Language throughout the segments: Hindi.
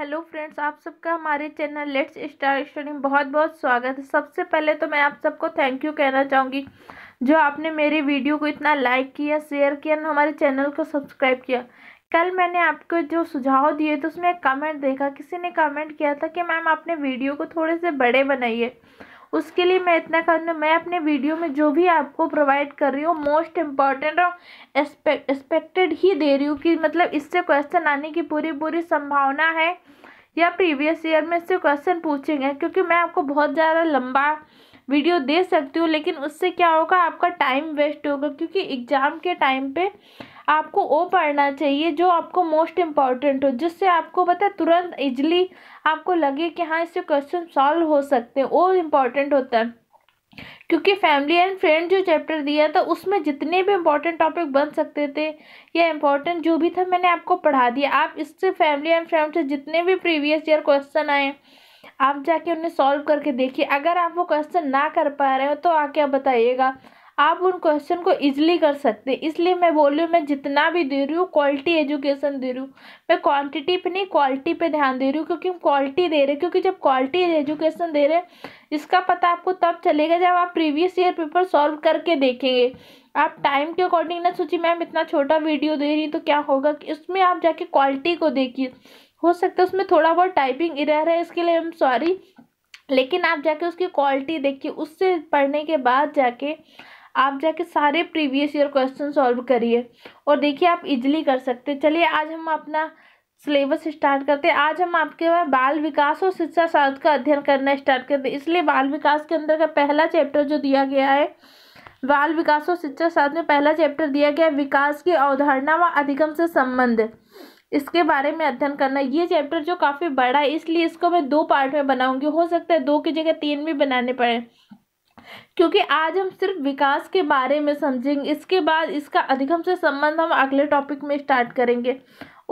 हेलो फ्रेंड्स आप सबका हमारे चैनल लेट्स स्टार स्टडी में बहुत बहुत स्वागत है सबसे पहले तो मैं आप सबको थैंक यू कहना चाहूँगी जो आपने मेरी वीडियो को इतना लाइक किया शेयर किया और हमारे चैनल को सब्सक्राइब किया कल मैंने आपको जो सुझाव दिए तो उसमें एक कमेंट देखा किसी ने कमेंट किया था कि मैम आपने वीडियो को थोड़े से बड़े बनाइए उसके लिए मैं इतना कर मैं अपने वीडियो में जो भी आपको प्रोवाइड कर रही हूँ मोस्ट इम्पॉर्टेंट और एक्सपेक्टेड ही दे रही हूँ कि मतलब इससे क्वेश्चन आने की पूरी पूरी संभावना है या प्रीवियस ईयर में इससे क्वेश्चन पूछेंगे क्योंकि मैं आपको बहुत ज़्यादा लंबा वीडियो दे सकती हूँ लेकिन उससे क्या होगा आपका टाइम वेस्ट होगा क्योंकि एग्ज़ाम के टाइम पे आपको वो पढ़ना चाहिए जो आपको मोस्ट इम्पॉर्टेंट हो जिससे आपको पता तुरंत इजली आपको लगे कि हाँ इससे क्वेश्चन सॉल्व हो सकते हैं वो इम्पॉर्टेंट होता है क्योंकि फैमिली एंड फ्रेंड जो चैप्टर दिया था उसमें जितने भी इम्पॉर्टेंट टॉपिक बन सकते थे या इम्पॉर्टेंट जो भी था मैंने आपको पढ़ा दिया आप इससे फैमिली एंड फ्रेंड से जितने भी प्रीवियस ईयर क्वेश्चन आए आप जाके उन्हें सॉल्व करके देखिए अगर आप वो क्वेश्चन ना कर पा रहे हो तो आके आप बताइएगा आप उन क्वेश्चन को इजीली कर सकते हैं इसलिए मैं बोल रही हूँ मैं जितना भी दे रही हूँ क्वालिटी एजुकेशन दे रही हूँ मैं क्वांटिटी पे नहीं क्वालिटी पे ध्यान दे रही हूँ क्योंकि हम क्वालिटी दे रहे हैं क्योंकि जब क्वालिटी एजुकेशन दे रहे हैं इसका पता आपको तब चलेगा जब आप प्रीवियस ईयर पेपर सॉल्व करके देखेंगे आप टाइम के अकॉर्डिंग ना सोचिए मैम इतना छोटा वीडियो दे रही तो क्या होगा इसमें आप जाके क्वालिटी को देखिए हो सकता है उसमें थोड़ा बहुत टाइपिंग इरर है इसके लिए आई एम सॉरी लेकिन आप जाके उसकी क्वालिटी देखिए उससे पढ़ने के बाद जाके आप जाके सारे प्रीवियस ईयर क्वेश्चन सॉल्व करिए और देखिए आप इजिली कर सकते चलिए आज हम अपना सिलेबस स्टार्ट करते हैं आज हम आपके बाल विकास और शिक्षा शास्त्र का अध्ययन करना स्टार्ट करते हैं इसलिए बाल विकास के अंदर का पहला चैप्टर जो दिया गया है बाल विकास और शिक्षा शास्त्र में पहला चैप्टर दिया गया विकास की अवधारणा व अधिगम से संबंध इसके बारे में अध्ययन करना ये चैप्टर जो काफ़ी बड़ा है इसलिए इसको मैं दो पार्ट में बनाऊंगी हो सकता है दो की जगह तीन भी बनाने पड़े क्योंकि आज हम सिर्फ विकास के बारे में समझेंगे इसके बाद इसका अधिगम से संबंध हम अगले टॉपिक में स्टार्ट करेंगे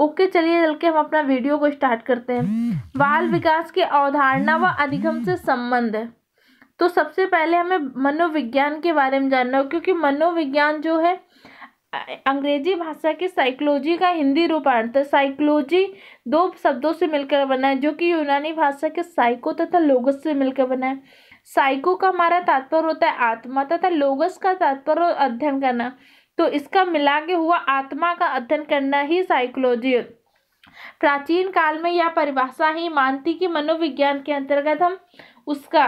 ओके चलिए चल के हम अपना वीडियो को स्टार्ट करते हैं बाल विकास की अवधारणा व अधिगम से संबंध तो सबसे पहले हमें मनोविज्ञान के बारे में जानना हो क्योंकि मनोविज्ञान जो है अंग्रेजी भाषा के साइकोलॉजी का हिंदी रूपांतर साइकोलॉजी तो दो शब्दों से मिलकर बना है जो कि यूनानी भाषा के साइको तथा लोगस से मिलकर बना है साइको का हमारा तात्पर्य होता है आत्मा तथा लोगस का तात्पर्य अध्ययन करना तो इसका मिला के हुआ आत्मा का अध्ययन करना ही साइकोलॉजी प्राचीन काल में यह परिभाषा ही मानती कि मनोविज्ञान के अंतर्गत हम उसका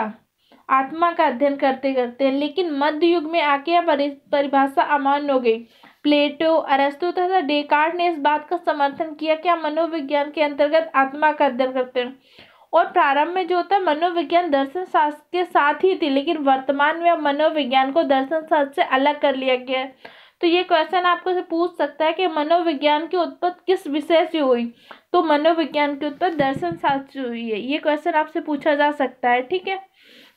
आत्मा का अध्ययन करते करते हैं लेकिन मध्य युग में आके यह परिभाषा अमान्य हो गई प्लेटो अरस्तु तथा डेकार्ड ने इस बात का समर्थन किया कि हम मनोविज्ञान के अंतर्गत आत्मा का अध्ययन करते हैं और प्रारंभ में जो होता है मनोविज्ञान दर्शन शास्त्र के साथ ही थी लेकिन वर्तमान में अब मनोविज्ञान को दर्शन शास्त्र से अलग कर लिया गया है तो ये क्वेश्चन आपको से पूछ सकता है कि मनोविज्ञान की उत्पत्ति किस विषय से हुई तो मनोविज्ञान की उत्पत्ति दर्शन शास्त्र से हुई है ये क्वेश्चन आपसे पूछा जा सकता है ठीक है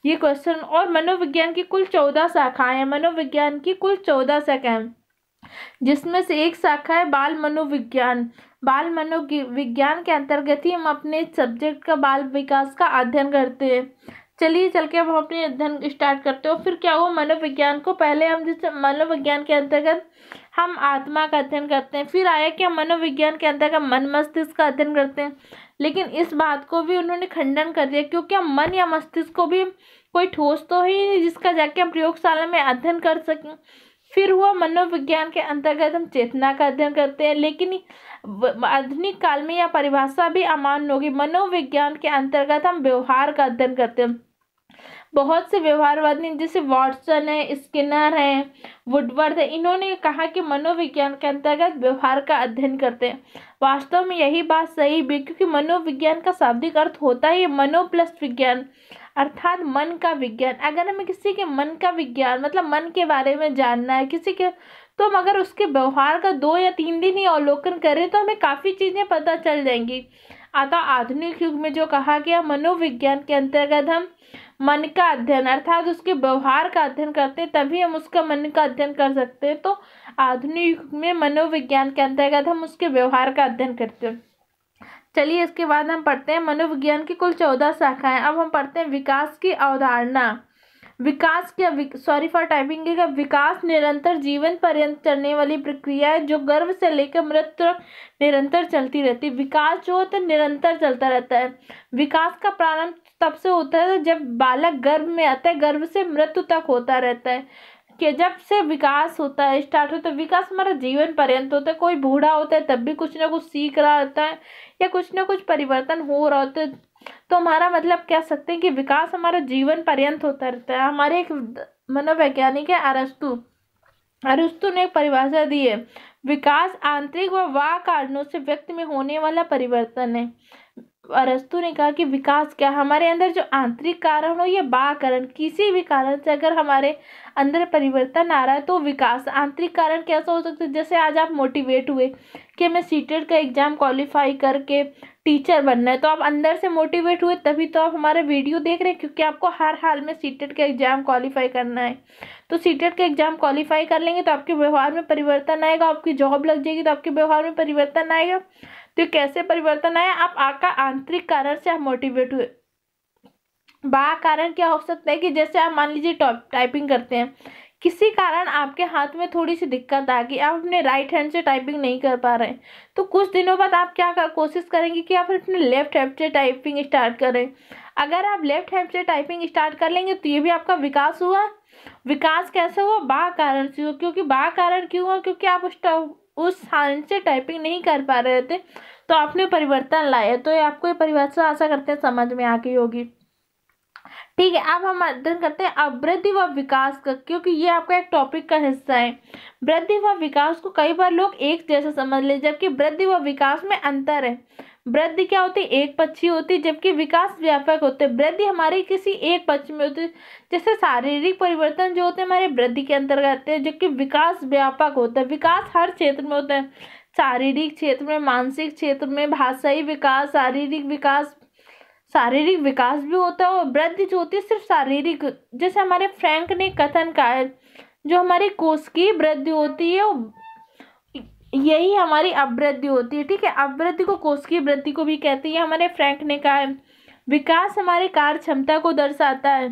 ये क्वेश्चन और मनोविज्ञान की कुल चौदह शाखाएं हैं मनोविज्ञान की कुल चौदह शाखाएं जिसमें से एक शाखा है बाल मनोविज्ञान बाल मनोविज्ञान के अंतर्गत ही हम अपने सब्जेक्ट का बाल विकास का अध्ययन करते हैं चलिए चल के अब हम अपने अध्ययन स्टार्ट करते हो फिर क्या हुआ मनोविज्ञान को पहले हम जिस मनोविज्ञान के अंतर्गत हम आत्मा का अध्ययन करते हैं फिर आया कि हम मनोविज्ञान के अंतर्गत मन मस्तिष्क का अध्ययन करते हैं लेकिन इस बात को भी उन्होंने खंडन कर दिया क्योंकि हम मन या मस्तिष्क को भी कोई ठोस तो ही नहीं जिसका जाके हम प्रयोगशाला में अध्ययन कर सकें फिर हुआ मनोविज्ञान के अंतर्गत हम चेतना का अध्ययन करते हैं लेकिन आधुनिक काल में यह परिभाषा भी अमान्य होगी मनोविज्ञान के अंतर्गत हम व्यवहार का अध्ययन करते हैं बहुत से व्यवहारवादी जैसे वॉटसन है स्किनर हैं वुडवर्थ है इन्होंने कहा कि मनोविज्ञान के अंतर्गत व्यवहार का अध्ययन करते हैं वास्तव में यही बात सही भी क्योंकि मनोविज्ञान का शाब्दिक अर्थ होता है मनो प्लस विज्ञान अर्थात मन का विज्ञान अगर हमें किसी के मन का विज्ञान मतलब मन के बारे में जानना है किसी के तो हम अगर उसके व्यवहार का दो या तीन दिन ही अवलोकन करें तो हमें काफ़ी चीज़ें पता चल जाएंगी अतः आधुनिक युग में जो कहा गया मनोविज्ञान के अंतर्गत हम मन का अध्ययन अर्थात उसके व्यवहार का अध्ययन करते हैं तभी हम उसका मन का अध्ययन कर सकते हैं तो आधुनिक युग में मनोविज्ञान के अंतर्गत हम उसके व्यवहार का अध्ययन करते हैं चलिए इसके बाद हम पढ़ते हैं मनोविज्ञान की कुल चौदह शाखाएं अब हम पढ़ते हैं विकास की अवधारणा विकास क्या विक, सॉरी फॉर टाइपिंग का विकास निरंतर जीवन पर्यंत चलने वाली प्रक्रिया है जो गर्भ से लेकर मृत्यु तक निरंतर चलती रहती है विकास जो होता है निरंतर चलता रहता है विकास का प्रारंभ तब से होता है तो जब बालक गर्भ में आता है गर्भ से मृत्यु तक होता रहता है कि जब से विकास होता है स्टार्ट होता है विकास हमारा जीवन पर्यंत होता है कोई बूढ़ा होता है तब भी कुछ ना कुछ सीख रहा होता है या कुछ ना कुछ परिवर्तन हो रहा होता है तो हमारा मतलब कह सकते हैं कि विकास हमारा जीवन पर्यंत होता रहता है हमारे एक मनोवैज्ञानिक है अरस्तु अरस्तु ने एक परिभाषा दी है विकास आंतरिक व वाह कारणों से व्यक्ति में होने वाला परिवर्तन है अरस्तु ने कहा कि विकास क्या हमारे अंदर जो आंतरिक कारण हो या कारण किसी भी कारण से अगर हमारे अंदर परिवर्तन आ रहा है तो विकास आंतरिक कारण कैसा हो सकता है जैसे आज आप मोटिवेट हुए कि मैं सीटेड e का एग्ज़ाम क्वालिफाई करके टीचर बनना है तो आप अंदर से मोटिवेट हुए तभी तो आप हमारे वीडियो देख रहे हैं क्योंकि आपको हर हाल में टेट e का एग्ज़ाम क्वालिफाई करना है तो टेट e का एग्ज़ाम क्वालिफाई कर लेंगे तो आपके व्यवहार में परिवर्तन आएगा आपकी जॉब लग जाएगी तो आपके व्यवहार में परिवर्तन आएगा तो कैसे परिवर्तन आया आप आपका आंतरिक कारण से आप मोटिवेट हुए बा कारण क्या हो सकता है कि जैसे आप मान लीजिए टाइपिंग करते हैं किसी कारण आपके हाथ में थोड़ी सी दिक्कत आ गई आप अपने राइट हैंड से टाइपिंग नहीं कर पा रहे तो कुछ दिनों बाद आप क्या कर कोशिश करेंगे कि आप अपने लेफ्ट हैंड से टाइपिंग स्टार्ट करें अगर आप लेफ्ट हैंड से टाइपिंग स्टार्ट कर लेंगे तो ये भी आपका विकास हुआ विकास कैसे हुआ बा कारण से हुआ क्योंकि बा कारण क्यों हुआ क्योंकि आप उस उस हाल से टाइपिंग नहीं कर पा रहे थे तो आपने परिवर्तन लाया तो ये आपको ये परिभाषा आशा करते हैं समझ में आ गई होगी ठीक है अब हम अध्ययन करते हैं अब वृद्धि व विकास का क्योंकि ये आपका एक टॉपिक का हिस्सा है वृद्धि व विकास को कई बार लोग एक जैसा समझ ले जबकि वृद्धि व विकास में अंतर है वृद्धि क्या होती है एक पक्षी होती है जबकि विकास व्यापक होते हैं वृद्धि हमारे किसी एक पक्ष में होती है जैसे शारीरिक परिवर्तन जो होते हैं हमारे वृद्धि के अंतर्गत आते हैं जबकि विकास व्यापक होता है विकास हर क्षेत्र में होता है शारीरिक क्षेत्र में मानसिक क्षेत्र में भाषाई विकास शारीरिक विकास शारीरिक विकास भी होता है और वृद्धि जो होती है सिर्फ शारीरिक जैसे हमारे फ्रैंक ने कथन कहा है जो हमारी कोश की वृद्धि होती है यही हमारी अवृद्धि होती है ठीक है अवृद्धि को कोश की वृद्धि को भी कहते हैं हमारे फ्रैंक ने कहा है विकास हमारे कार्य क्षमता को दर्शाता है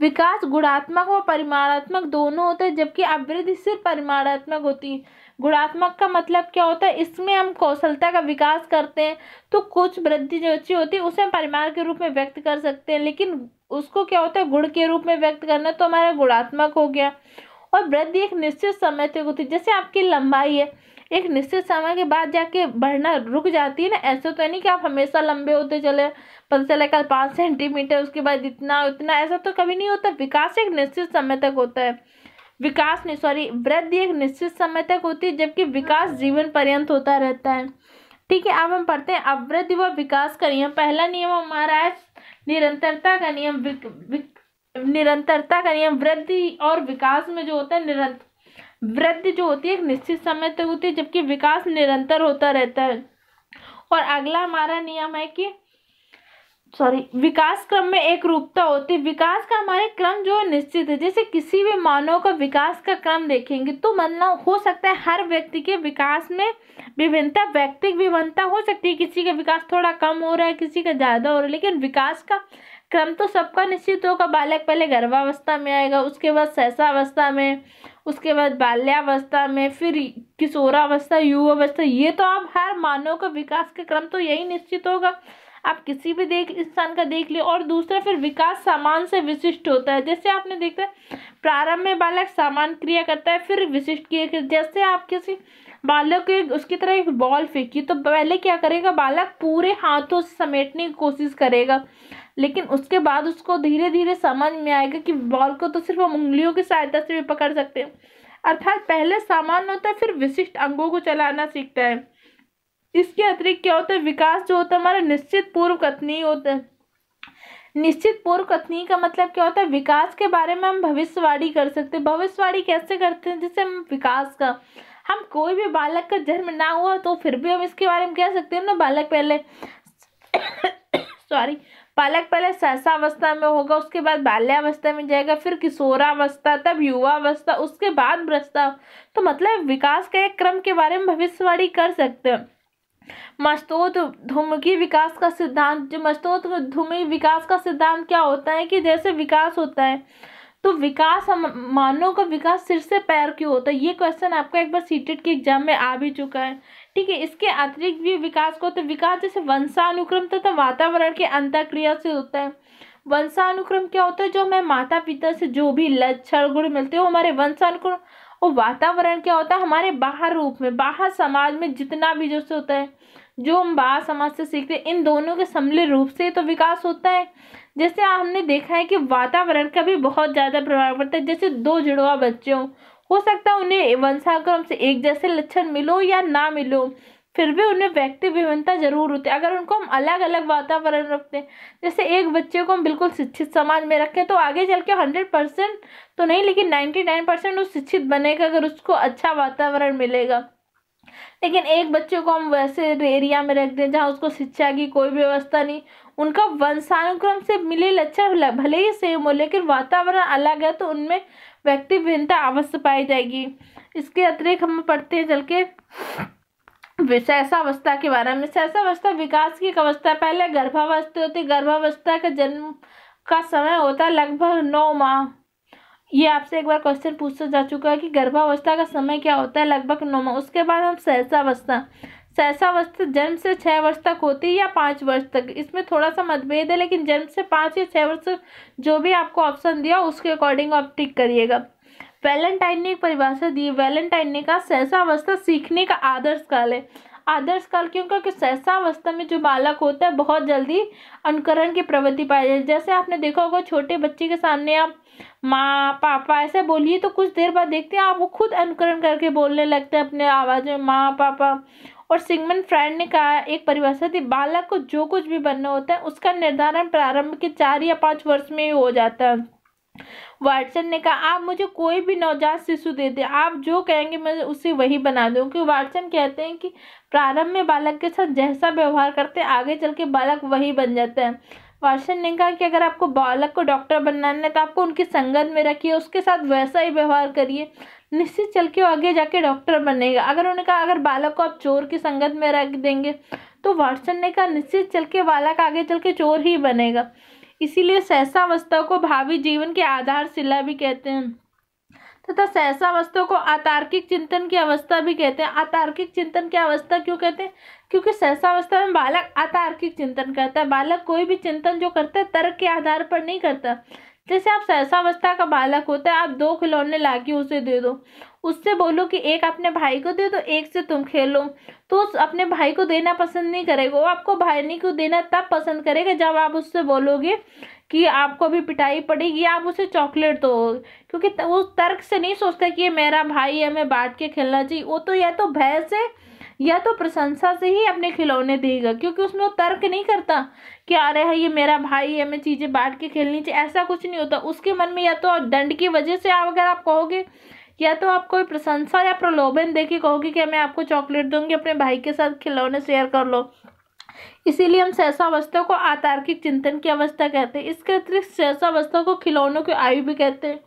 विकास गुणात्मक व परिमाणात्मक दोनों होते हैं जबकि अभिवृद्धि सिर्फ परिमाणात्मक होती है गुणात्मक का मतलब क्या होता है इसमें हम कौशलता का विकास करते हैं तो कुछ वृद्धि जो अच्छी होती है उसे हम परिमाण के रूप में व्यक्त कर सकते हैं लेकिन उसको क्या होता है गुण के रूप में व्यक्त करना तो हमारा गुणात्मक हो गया और वृद्धि एक निश्चित समय तक होती है जैसे आपकी लंबाई है एक निश्चित समय के बाद जाके बढ़ना रुक जाती है ना ऐसे तो नहीं कि आप हमेशा लंबे होते चले पता चले कल पाँच सेंटीमीटर उसके बाद इतना उतना ऐसा तो कभी नहीं होता विकास एक निश्चित समय तक होता है विकास नहीं सॉरी वृद्धि एक निश्चित समय तक होती है जबकि विकास जीवन पर्यंत होता रहता है ठीक है अब हम पढ़ते हैं अवृद्धि व विकास का नियम पहला नियम हमारा है निरंतरता का नियम विक, विक, निरंतरता का नियम वृद्धि और विकास में जो होता है निरंतर वृद्धि जो होती है एक निश्चित समय तक होती है जबकि विकास निरंतर होता रहता है और अगला हमारा नियम है कि सॉरी विकास क्रम में एक रूपता होती है विकास का हमारे क्रम जो निश्चित है जैसे किसी भी मानव का विकास का क्रम देखेंगे तो मतलब हो सकता है हर व्यक्ति के विकास में विभिन्नता व्यक्तिक विभिन्नता हो सकती है किसी का विकास थोड़ा कम हो रहा है किसी का ज़्यादा हो रहा है लेकिन विकास का क्रम तो सबका निश्चित होगा बालक पहले गर्भावस्था में आएगा उसके बाद सहसावस्था में उसके बाद बाल्यावस्था में फिर किशोरावस्था युवावस्था ये तो आप हर मानव का विकास का क्रम तो यही निश्चित होगा आप किसी भी देख इंसान का देख लिए और दूसरा फिर विकास सामान से विशिष्ट होता है जैसे आपने देखा है प्रारंभ में बालक सामान क्रिया करता है फिर विशिष्ट क्रिया जैसे आप किसी बालक के उसकी तरह एक बॉल फेंकी तो पहले क्या करेगा बालक पूरे हाथों से समेटने की कोशिश करेगा लेकिन उसके बाद उसको धीरे धीरे समझ में आएगा कि बॉल को तो सिर्फ हम उंगलियों की सहायता से भी पकड़ सकते हैं अर्थात पहले सामान्य होता है फिर विशिष्ट अंगों को चलाना सीखता है इसके अतिरिक्त क्या होता है विकास जो होता है हमारा निश्चित पूर्व कथनी होता है निश्चित पूर्व कथनी का मतलब क्या होता है विकास के बारे में हम भविष्यवाणी कर सकते हैं भविष्यवाणी कैसे करते हैं जैसे हम विकास का हम कोई भी बालक का जन्म ना हुआ तो फिर भी हम इसके बारे में कह सकते हैं ना बालक पहले सॉरी पालक पहले सहसावस्था में होगा उसके बाद बाल्यावस्था में जाएगा फिर किशोरावस्था तब युवावस्था उसके बाद भ्रष्टा तो मतलब विकास के एक क्रम के बारे में भविष्यवाणी कर सकते हैं मस्तोत धुमकी विकास का सिद्धांत जो मस्तोत धुमी विकास का सिद्धांत क्या होता है कि जैसे विकास होता है तो विकास हम मानव का विकास सिर से पैर क्यों होता है ये क्वेश्चन आपका एक बार सीटेट के एग्जाम में आ भी चुका है ठीक है इसके अतिरिक्त भी विकास को तो विकास जैसे वंशानुक्रम तथा तो वातावरण के अंतक्रिया से होता है वंशानुक्रम क्या होता है जो हमें माता पिता से जो भी लक्षण गुण मिलते हैं हमारे वंशानुक्रम और वातावरण क्या होता है हमारे बाहर रूप में बाहर समाज में जितना भी जैसे होता है जो हम बाहर समाज से सीखते हैं इन दोनों के सम्मिलित रूप से तो विकास होता है जैसे हमने देखा है कि वातावरण का भी बहुत ज़्यादा प्रभाव पड़ता है जैसे दो जुड़वा बच्चे हों हो सकता है उन्हें वंशाक्रम से एक जैसे लक्षण मिलो या ना मिलो फिर भी उनमें व्यक्ति विभिन्नता जरूर होती है अगर उनको हम अलग अलग वातावरण रखते हैं जैसे एक बच्चे को हम बिल्कुल शिक्षित समाज में रखें तो आगे चल के हंड्रेड परसेंट तो नहीं लेकिन नाइन्टी नाइन परसेंट वो शिक्षित बनेगा अगर उसको अच्छा वातावरण मिलेगा लेकिन एक बच्चे को हम वैसे एरिया में रख दें जहाँ उसको शिक्षा की कोई व्यवस्था नहीं उनका वंशानुक्रम से मिले लक्षण भले ही सेम हो लेकिन वातावरण अलग है तो उनमें व्यक्ति भिन्नता अवश्य पाई जाएगी इसके अतिरिक्त हम पढ़ते हैं चल के शैशावस्था के बारे में शैशावस्था विकास की एक अवस्था पहले गर्भावस्था होती गर्भावस्था का जन्म का समय होता है लगभग नौ माह ये आपसे एक बार क्वेश्चन पूछा जा चुका है कि गर्भावस्था का समय क्या होता है लगभग नौ माह उसके बाद हम सहसावस्था अवस्था जन्म से छः वर्ष तक होती है या पाँच वर्ष तक इसमें थोड़ा सा मतभेद है लेकिन जन्म से पाँच या छः वर्ष जो भी आपको ऑप्शन दिया उसके अकॉर्डिंग आप टिक करिएगा वैलेंटाइन ने एक परिभाषा दी वैलेंटाइन ने कहा अवस्था सीखने का आदर्श काल है आदर्श काल क्यों क्योंकि अवस्था में जो बालक होता है बहुत जल्दी अनुकरण की प्रवृत्ति पाई जाती है जैसे आपने देखा होगा छोटे बच्चे के सामने आप माँ पापा ऐसे बोलिए तो कुछ देर बाद देखते हैं आप वो खुद अनुकरण करके बोलने लगते हैं अपने आवाज़ में माँ पापा और सिगमन फ्रेंड ने कहा एक परिभाषा थी बालक को जो कुछ भी बनना होता है उसका निर्धारण प्रारंभ के चार या पाँच वर्ष में ही हो जाता है वाटसन ने कहा आप मुझे कोई भी नवजात शिशु दे दें आप जो कहेंगे मैं उसे वही बना दूँ क्योंकि वाटसन कहते हैं कि प्रारंभ में बालक के साथ जैसा व्यवहार करते हैं आगे चल के बालक वही बन जाता है वाटसन ने कहा कि अगर आपको बालक को डॉक्टर बनाना है तो आपको उनकी संगत में रखिए उसके साथ वैसा ही व्यवहार करिए निश्चित चल के आगे जाके डॉक्टर बनेगा अगर उन्होंने कहा अगर बालक को आप चोर की संगत में रख देंगे तो वाटसन ने कहा निश्चित चल के बालक आगे चल के चोर ही बनेगा इसीलिए सहसावस्था को भावी जीवन की आधारशिला भी कहते हैं तथा सहसावस्था को आतार्किक चिंतन की अवस्था भी कहते हैं आतार्किक चिंतन की अवस्था क्यों कहते हैं क्योंकि सहसावस्था में बालक आतार्किक चिंतन करता है बालक कोई भी चिंतन जो करता है तर्क के आधार पर नहीं करता जैसे आप सहसावस्था का बालक होता है आप दो खिलौने ला के उसे दे दो उससे बोलो कि एक अपने भाई को दे दो एक से तुम खेलो तो उस अपने भाई को देना पसंद नहीं करेगा वो आपको भाई को देना तब पसंद करेगा जब आप उससे बोलोगे कि आपको भी पिटाई पड़ेगी आप उसे चॉकलेट दो क्योंकि वो तर्क से नहीं सोचता कि ये मेरा भाई है मैं बांट के खेलना चाहिए वो तो या तो भय से या तो प्रशंसा से ही अपने खिलौने देगा क्योंकि उसमें वो तर्क नहीं करता कि अरे है ये मेरा भाई है मैं चीज़ें बांट के खेलनी चाहिए ऐसा कुछ नहीं होता उसके मन में या तो दंड की वजह से आप अगर आप कहोगे या तो आप कोई प्रशंसा या प्रलोभन दे के कहोगे कि मैं आपको चॉकलेट दूंगी अपने भाई के साथ खिलौने शेयर कर लो इसीलिए हम सहसा अवस्था को आतार्किक चिंतन की अवस्था कहते हैं इसके अतिरिक्त सहसावस्था को खिलौनों की आयु भी कहते हैं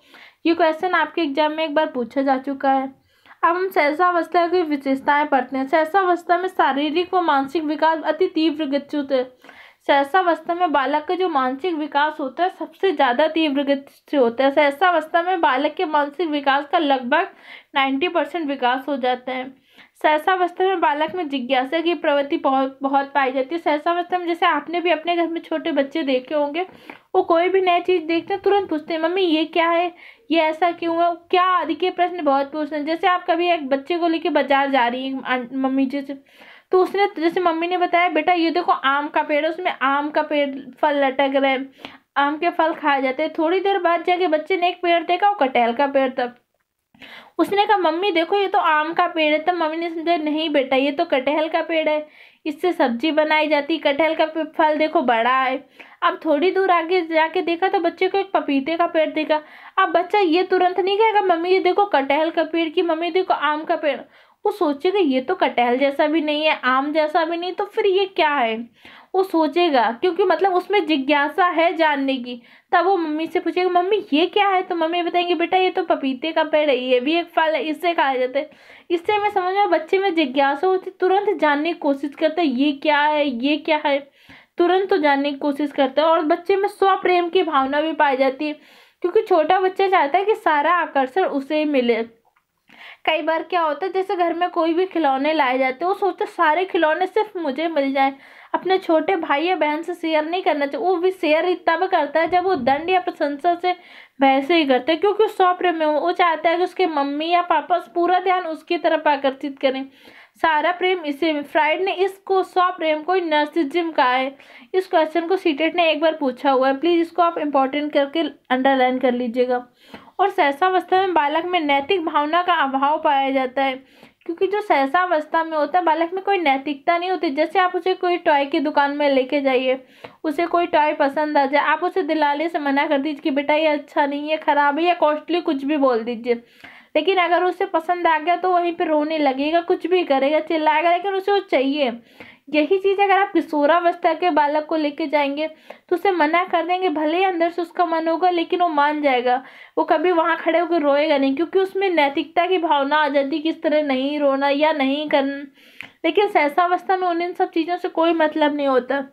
ये क्वेश्चन आपके एग्जाम में एक बार पूछा जा चुका है अब हम सहसा अवस्था की विशेषताएं पढ़ते हैं सहसा अवस्था में शारीरिक व मानसिक विकास अति तीव्र गतियुत है सहसावस्था में बालक का जो मानसिक विकास होता है सबसे ज़्यादा तीव्र गति से होता है सहसावस्था में बालक के मानसिक विकास का लगभग नाइन्टी परसेंट विकास हो जाता है सहसावस्था में बालक में जिज्ञासा की प्रवृत्ति बहुत बहुत पाई जाती है सहसावस्था में जैसे आपने भी अपने घर में छोटे बच्चे देखे होंगे वो कोई भी नई चीज़ देखते हैं तुरंत पूछते हैं मम्मी ये क्या है ये ऐसा क्यों है क्या आदि के प्रश्न बहुत पूछते हैं जैसे आप कभी एक बच्चे को लेके बाजार जा रही हैं मम्मी जी से तो उसने जैसे मम्मी ने बताया बेटा ये देखो आम का पेड़ है उसमें आम का पेड़ फल लटक रहे आम के फल खाए जाते हैं थोड़ी देर बाद जाके बच्चे ने एक पेड़ देखा वो कटहल का पेड़ था उसने कहा मम्मी देखो ये तो आम का पेड़ है तब तो मम्मी ने समझा नहीं बेटा ये तो कटहल का पेड़ है इससे सब्जी बनाई जाती कटहल का फल देखो बड़ा है अब थोड़ी दूर आगे जाके देखा तो बच्चे को एक पपीते का पेड़ देखा अब बच्चा ये तुरंत नहीं कहेगा मम्मी ये देखो कटहल का पेड़ की मम्मी देखो आम का पेड़ वो सोचेगा ये तो कटहल जैसा भी नहीं है आम जैसा भी नहीं तो फिर ये क्या है वो सोचेगा क्योंकि मतलब उसमें जिज्ञासा है जानने की तब वो मम्मी से पूछेगा मम्मी ये क्या है तो मम्मी बताएंगे बेटा ये तो पपीते का पेड़ है ये भी एक फल है इससे खाया जाता है इससे मैं समझ में बच्चे में जिज्ञासा होती तुरंत जानने की कोशिश करता है ये क्या है ये क्या है तुरंत तो जानने की कोशिश करता है और बच्चे में स्व प्रेम की भावना भी पाई जाती है क्योंकि छोटा बच्चा चाहता है कि सारा आकर्षण उसे मिले कई बार क्या होता है जैसे घर में कोई भी खिलौने लाए जाते हैं वो सोचते सारे खिलौने सिर्फ मुझे मिल जाए अपने छोटे भाई या बहन से शेयर नहीं करना चाहिए वो भी शेयर तब करता है जब वो दंड या प्रशंसा से वैसे ही करते हैं क्योंकि उस स्वप्न में वो चाहता है कि उसके मम्मी या पापा पूरा ध्यान उसकी तरफ आकर्षित करें सारा प्रेम इसे में फ्राइड ने इसको सौ प्रेम को नर्सिज्म कहा है इस क्वेश्चन को सीटेट ने एक बार पूछा हुआ है प्लीज़ इसको आप इम्पोर्टेंट करके अंडरलाइन कर लीजिएगा और सहसावस्था में बालक में नैतिक भावना का अभाव पाया जाता है क्योंकि जो सहसावस्था में होता है बालक में कोई नैतिकता नहीं होती जैसे आप उसे कोई टॉय की दुकान में लेके जाइए उसे कोई टॉय पसंद आ जाए आप उसे दिलाले से मना कर दीजिए कि बेटा ये अच्छा नहीं है ख़राब है या कॉस्टली कुछ भी बोल दीजिए लेकिन अगर उसे पसंद आ गया तो वहीं पर रोने लगेगा कुछ भी करेगा चिल्लाएगा लेकिन उसे वो चाहिए यही चीज़ अगर आप किशोरावस्था के बालक को लेके जाएंगे तो उसे मना कर देंगे भले ही अंदर से उसका मन होगा लेकिन वो मान जाएगा वो कभी वहाँ खड़े होकर रोएगा नहीं क्योंकि उसमें नैतिकता की भावना आ जाती किस तरह नहीं रोना या नहीं करना लेकिन सहसावस्था में उन्हें इन सब चीज़ों से कोई मतलब नहीं होता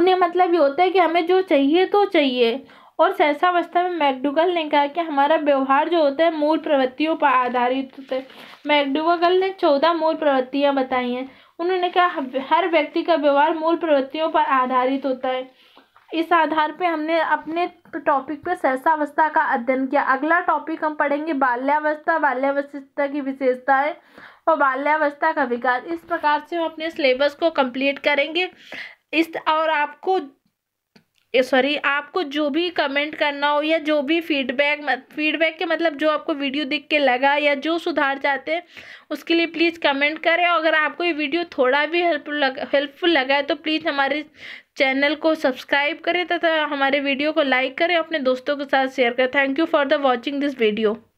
उन्हें मतलब ये होता है कि हमें जो चाहिए तो चाहिए और सहसावस्था में मैकडूगल ने कहा कि हमारा व्यवहार जो होता है मूल प्रवृत्तियों पर आधारित होता है मैकडूगल ने चौदह मूल प्रवृत्तियाँ बताई हैं उन्होंने कहा हर व्यक्ति का व्यवहार मूल प्रवृत्तियों पर आधारित होता है इस आधार पे हमने अपने टॉपिक पे सहसावस्था का अध्ययन किया अगला टॉपिक हम पढ़ेंगे बाल्यावस्था बाल्यावस्था की विशेषताएं और बाल्यावस्था का विकास इस प्रकार से हम अपने सिलेबस को कंप्लीट करेंगे इस और आपको सॉरी आपको जो भी कमेंट करना हो या जो भी फीडबैक फीडबैक के मतलब जो आपको वीडियो देख के लगा या जो सुधार चाहते हैं उसके लिए प्लीज़ कमेंट करें और अगर आपको ये वीडियो थोड़ा भी हेल्पफुल लगा हेल्पफुल लगा है तो प्लीज़ हमारे चैनल को सब्सक्राइब करें तथा हमारे वीडियो को लाइक करें अपने दोस्तों के साथ शेयर करें thank you for the watching this video